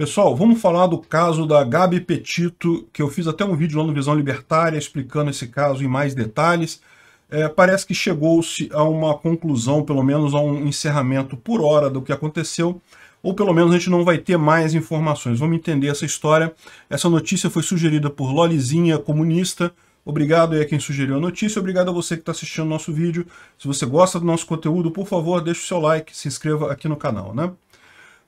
Pessoal, vamos falar do caso da Gabi Petito, que eu fiz até um vídeo lá no Visão Libertária explicando esse caso em mais detalhes. É, parece que chegou-se a uma conclusão, pelo menos a um encerramento por hora do que aconteceu, ou pelo menos a gente não vai ter mais informações. Vamos entender essa história. Essa notícia foi sugerida por Lolizinha Comunista. Obrigado aí a quem sugeriu a notícia, obrigado a você que está assistindo o nosso vídeo. Se você gosta do nosso conteúdo, por favor, deixe o seu like, se inscreva aqui no canal, né?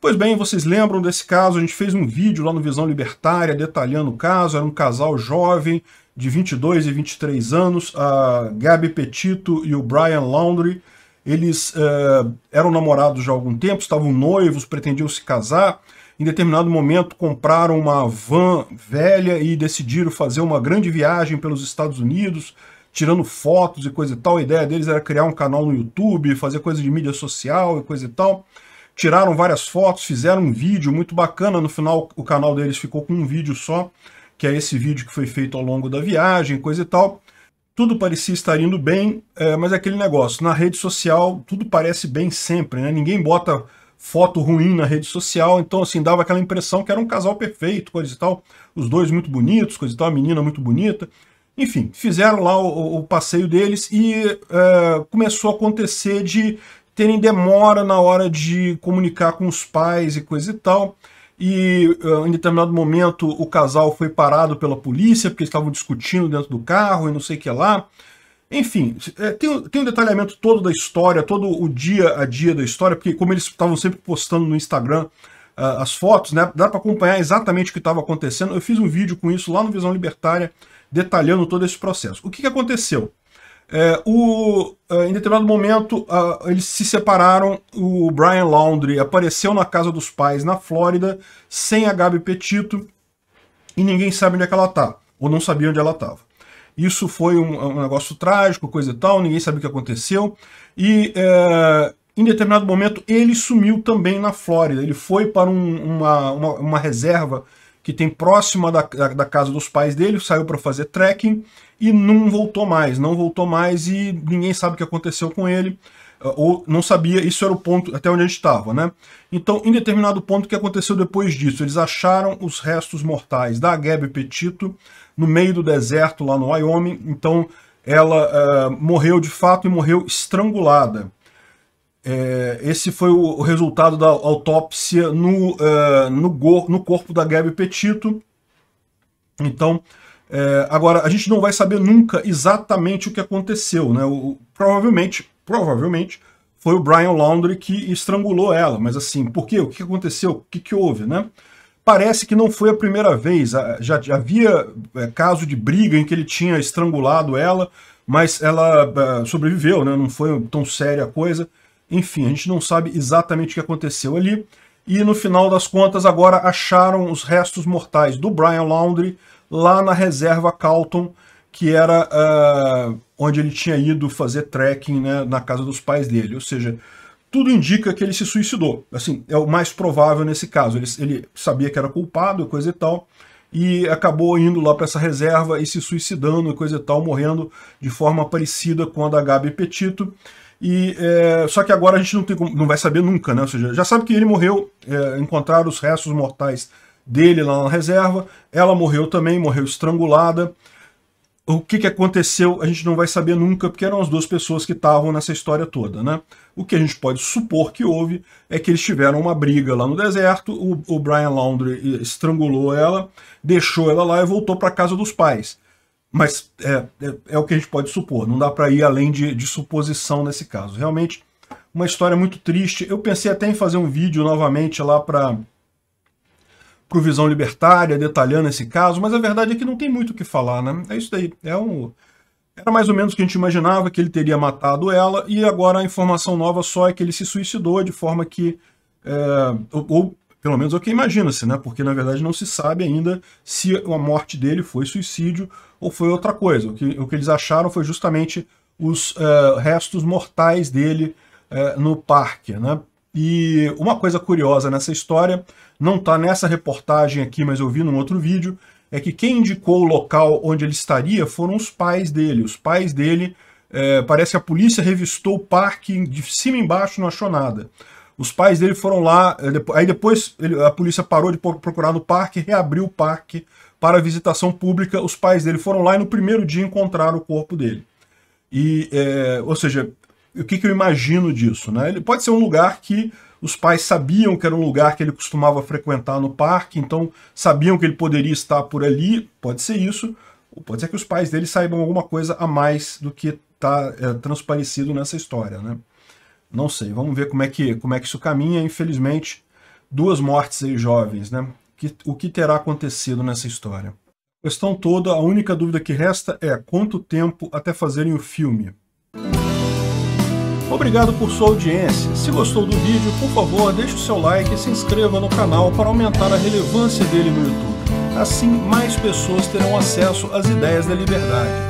Pois bem, vocês lembram desse caso? A gente fez um vídeo lá no Visão Libertária detalhando o caso. Era um casal jovem de 22 e 23 anos, a Gabi Petito e o Brian Laundry. Eles uh, eram namorados já há algum tempo, estavam noivos, pretendiam se casar. Em determinado momento, compraram uma van velha e decidiram fazer uma grande viagem pelos Estados Unidos, tirando fotos e coisa e tal. A ideia deles era criar um canal no YouTube, fazer coisa de mídia social e coisa e tal tiraram várias fotos, fizeram um vídeo muito bacana. No final, o canal deles ficou com um vídeo só, que é esse vídeo que foi feito ao longo da viagem, coisa e tal. Tudo parecia estar indo bem, é, mas é aquele negócio, na rede social tudo parece bem sempre, né? Ninguém bota foto ruim na rede social, então assim, dava aquela impressão que era um casal perfeito, coisa e tal, os dois muito bonitos, coisa e tal, a menina muito bonita. Enfim, fizeram lá o, o passeio deles e é, começou a acontecer de terem demora na hora de comunicar com os pais e coisa e tal. E ah, em determinado momento o casal foi parado pela polícia porque estavam discutindo dentro do carro e não sei o que lá. Enfim, é, tem, tem um detalhamento todo da história, todo o dia a dia da história, porque como eles estavam sempre postando no Instagram uh, as fotos, né, dá para acompanhar exatamente o que estava acontecendo. Eu fiz um vídeo com isso lá no Visão Libertária, detalhando todo esse processo. O que, que aconteceu? É, o, é, em determinado momento, eles se separaram. O Brian Laundrie apareceu na casa dos pais na Flórida, sem a Gabi Petito, e ninguém sabe onde é que ela tá, ou não sabia onde ela estava. Isso foi um, um, negócio trágico, coisa e tal, ninguém sabe o que aconteceu. E é, em determinado momento ele sumiu também na Flórida. Ele foi para um, uma, uma, uma reserva que tem próxima da, da, da casa dos pais dele, saiu para fazer trekking e não voltou mais, não voltou mais e ninguém sabe o que aconteceu com ele ah, ou não sabia, isso era o ponto até onde a gente estava, né? Então, em determinado ponto, o que aconteceu depois disso? Eles acharam os restos mortais da Gabi Petito no meio do deserto, lá no Wyoming. Então, ela uh, morreu de fato e morreu estrangulada. É, esse foi o, o, resultado da autópsia no, uh, no, go, no, corpo da Gabi Petito. Então, é, agora, a gente não vai saber nunca exatamente o que aconteceu. Né? O, provavelmente, provavelmente, foi o Brian Laundrie que estrangulou ela. Mas assim, por quê? O que aconteceu? O que, que houve? Né? Parece que não foi a primeira vez. Já, já havia é, caso de briga em que ele tinha estrangulado ela, mas ela é, sobreviveu, né? não foi tão séria a coisa. Enfim, a gente não sabe exatamente o que aconteceu ali. E no final das contas, agora acharam os restos mortais do Brian Laundrie lá na reserva Calton, que era uh, onde ele tinha ido fazer trekking né, na casa dos pais dele. Ou seja, tudo indica que ele se suicidou. Assim, é o mais provável nesse caso. Ele, ele sabia que era culpado, coisa e tal, e acabou indo lá para essa reserva e se suicidando, coisa e tal, morrendo de forma parecida com a da Gabi Petito. E, é, só que agora a gente não, tem, não vai saber nunca, né? Ou seja, já sabe que ele morreu, é, encontraram os restos mortais dele lá na reserva, ela morreu também, morreu estrangulada. O que, que aconteceu a gente não vai saber nunca, porque eram as duas pessoas que estavam nessa história toda, né? O que a gente pode supor que houve é que eles tiveram uma briga lá no deserto, o, o Brian Laundrie estrangulou ela, deixou ela lá e voltou para casa dos pais. Mas é, é, é, o que a gente pode supor, não dá para ir além de, de suposição nesse caso. Realmente, uma história muito triste. Eu pensei até em fazer um vídeo novamente lá para o Visão Libertária, detalhando esse caso, mas a verdade é que não tem muito o que falar, né? É isso daí. É um, era mais ou menos o que a gente imaginava, que ele teria matado ela, e agora a informação nova só é que ele se suicidou, de forma que... É, ou, pelo menos é o que imagina-se, né? Porque na verdade não se sabe ainda se a morte dele foi suicídio ou foi outra coisa. O que, o que eles acharam foi justamente os uh, restos mortais dele uh, no parque, né? E uma coisa curiosa nessa história, não está nessa reportagem aqui, mas eu vi num outro vídeo, é que quem indicou o local onde ele estaria foram os pais dele. Os pais dele, é, parece que a polícia revistou o parque de cima e embaixo, não achou nada. Os pais dele foram lá, eh, aí depois a polícia parou de procurar no parque, reabriu o parque para visitação pública. Os pais dele foram lá e no primeiro dia encontraram o corpo dele. E, é, ou seja, o que, que, eu imagino disso? Né? Ele pode ser um lugar que os pais sabiam que era um lugar que ele costumava frequentar no parque, então sabiam que ele poderia estar por ali, pode ser isso, ou pode ser que os pais dele saibam alguma coisa a mais do que está é, eh, transparecido nessa história. Né? Não sei, vamos ver como é que, como é que isso caminha. Infelizmente, duas mortes aí jovens, né? Que, o que terá acontecido nessa história? questão toda, a única dúvida que resta é quanto tempo até fazerem o filme. Obrigado por sua audiência. Se gostou do vídeo, por favor, deixe o seu like e se inscreva no canal para aumentar a relevância dele no YouTube. Assim, mais pessoas terão acesso às ideias da liberdade